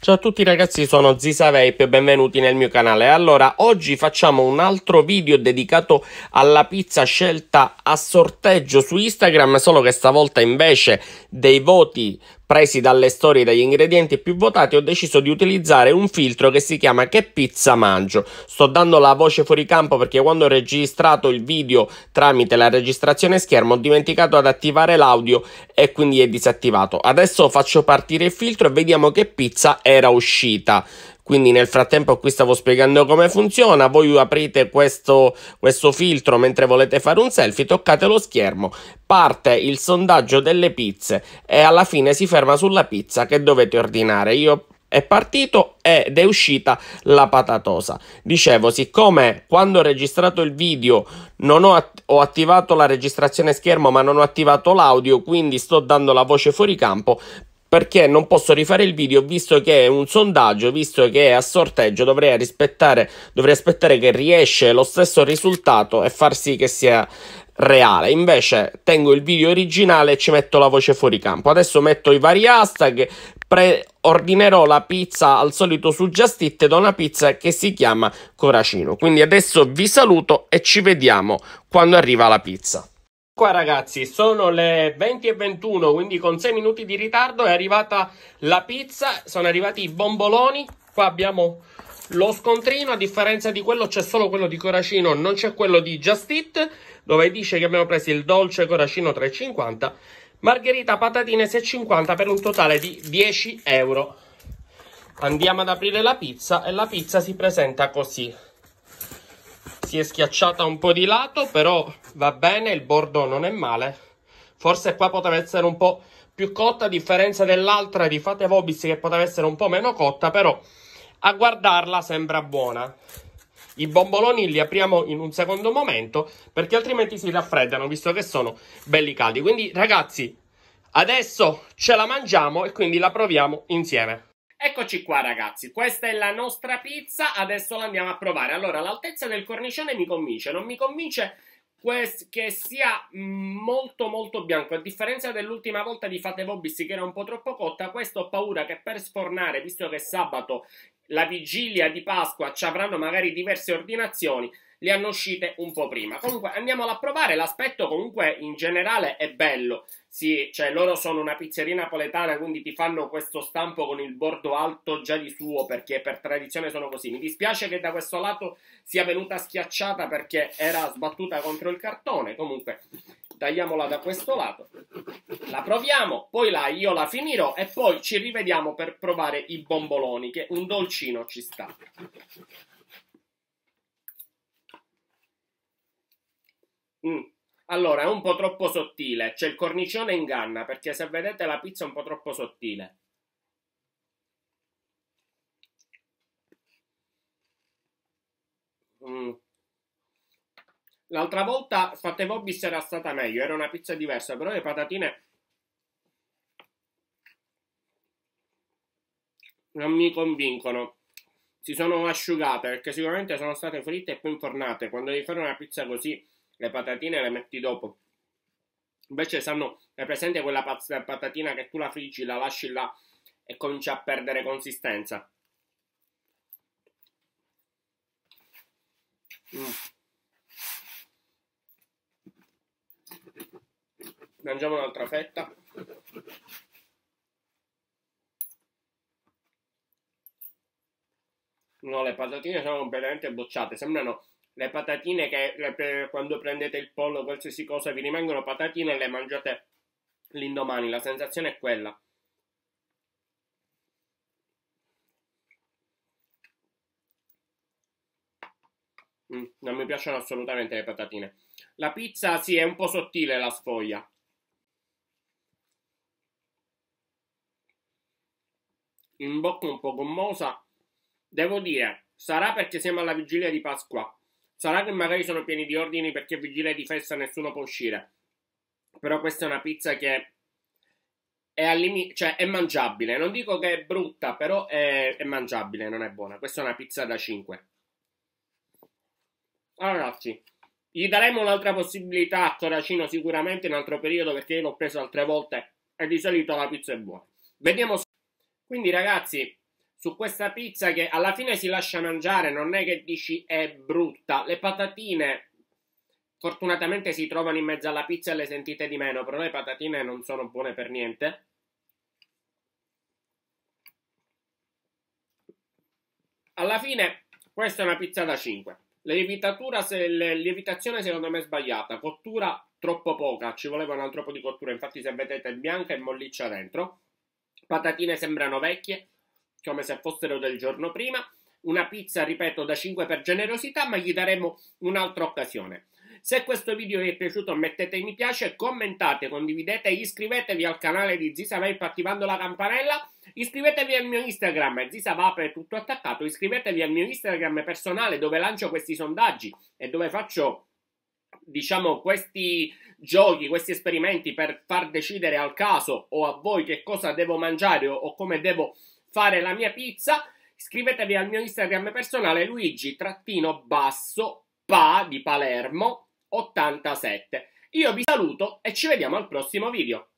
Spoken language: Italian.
Ciao a tutti ragazzi, sono Zisa Vape e benvenuti nel mio canale. Allora, oggi facciamo un altro video dedicato alla pizza scelta a sorteggio su Instagram, solo che stavolta invece dei voti Presi dalle storie e dagli ingredienti più votati ho deciso di utilizzare un filtro che si chiama Che pizza mangio. Sto dando la voce fuori campo perché quando ho registrato il video tramite la registrazione schermo ho dimenticato ad attivare l'audio e quindi è disattivato. Adesso faccio partire il filtro e vediamo che pizza era uscita quindi nel frattempo qui stavo spiegando come funziona voi aprite questo, questo filtro mentre volete fare un selfie toccate lo schermo parte il sondaggio delle pizze e alla fine si ferma sulla pizza che dovete ordinare io è partito ed è uscita la patatosa. Dicevo, siccome quando ho registrato il video non ho, att ho attivato la registrazione schermo ma non ho attivato l'audio, quindi sto dando la voce fuori campo, perché non posso rifare il video visto che è un sondaggio, visto che è a sorteggio, dovrei, dovrei aspettare che riesce lo stesso risultato e far sì che sia reale. Invece tengo il video originale e ci metto la voce fuori campo. Adesso metto i vari hashtag, ordinerò la pizza al solito su Just Eat da una pizza che si chiama Coracino. Quindi adesso vi saluto e ci vediamo quando arriva la pizza. Qua ragazzi sono le 20 e 21 quindi con 6 minuti di ritardo è arrivata la pizza, sono arrivati i bomboloni, qua abbiamo lo scontrino, a differenza di quello c'è solo quello di Coracino, non c'è quello di Just Eat, dove dice che abbiamo preso il dolce Coracino 3,50, margherita patatine 6,50 per un totale di 10 euro. Andiamo ad aprire la pizza e la pizza si presenta così si è schiacciata un po' di lato, però va bene, il bordo non è male. Forse qua poteva essere un po' più cotta, a differenza dell'altra di Fate Vobis che poteva essere un po' meno cotta, però a guardarla sembra buona. I bomboloni li apriamo in un secondo momento perché altrimenti si raffreddano visto che sono belli caldi. Quindi ragazzi, adesso ce la mangiamo e quindi la proviamo insieme. Eccoci qua ragazzi, questa è la nostra pizza, adesso la andiamo a provare. Allora, l'altezza del cornicione mi convince, non mi convince che sia mm, molto molto bianco a differenza dell'ultima volta di Fate Vobissi che era un po' troppo cotta questo ho paura che per sfornare visto che sabato la vigilia di Pasqua ci avranno magari diverse ordinazioni le hanno uscite un po' prima comunque andiamola a provare l'aspetto comunque in generale è bello sì, cioè loro sono una pizzeria napoletana, quindi ti fanno questo stampo con il bordo alto già di suo, perché per tradizione sono così. Mi dispiace che da questo lato sia venuta schiacciata perché era sbattuta contro il cartone. Comunque, tagliamola da questo lato. La proviamo, poi la, io la finirò e poi ci rivediamo per provare i bomboloni, che un dolcino ci sta. Mmm. Allora, è un po' troppo sottile. C'è il cornicione inganna, perché se vedete la pizza è un po' troppo sottile. Mm. L'altra volta Fate Bobbis era stata meglio, era una pizza diversa, però le patatine non mi convincono. Si sono asciugate perché sicuramente sono state fritte e poi infornate. Quando devi fare una pizza così le patatine le metti dopo. Invece sanno, è presente quella patatina che tu la friggi, la lasci là e comincia a perdere consistenza. Mm. Mangiamo un'altra fetta. No, le patatine sono completamente bocciate, sembrano le patatine che le, quando prendete il pollo, qualsiasi cosa, vi rimangono patatine e le mangiate l'indomani, la sensazione è quella. Mm, non mi piacciono assolutamente le patatine. La pizza, sì, è un po' sottile la sfoglia. In bocca un po' gommosa. Devo dire, sarà perché siamo alla vigilia di Pasqua. Sarà che magari sono pieni di ordini perché vigilia di festa nessuno può uscire. Però questa è una pizza che è, allimi- cioè è mangiabile. Non dico che è brutta, però è, è mangiabile, non è buona. Questa è una pizza da 5. Allora, ragazzi, gli daremo un'altra possibilità a Coracino sicuramente in altro periodo perché io l'ho preso altre volte e di solito la pizza è buona. Vediamo. Quindi, ragazzi, su questa pizza che alla fine si lascia mangiare, non è che dici è brutta. Le patatine fortunatamente si trovano in mezzo alla pizza e le sentite di meno, però le patatine non sono buone per niente. Alla fine questa è una pizza da 5. Lievitatura, se, le, lievitazione secondo me è sbagliata, cottura troppo poca, ci voleva un altro po' di cottura, infatti se vedete è bianca e molliccia dentro. Patatine sembrano vecchie, come se fossero del giorno prima, una pizza, ripeto, da 5 per generosità, ma gli daremo un'altra occasione. Se questo video vi è piaciuto mettete mi piace, commentate, condividete, iscrivetevi al canale di Zisa Vape attivando la campanella, iscrivetevi al mio Instagram, Zisa è tutto attaccato, iscrivetevi al mio Instagram personale dove lancio questi sondaggi e dove faccio diciamo questi giochi, questi esperimenti per far decidere al caso o a voi che cosa devo mangiare o, o come devo fare la mia pizza, iscrivetevi al mio Instagram personale luigi-pa di Palermo 87. Io vi saluto e ci vediamo al prossimo video.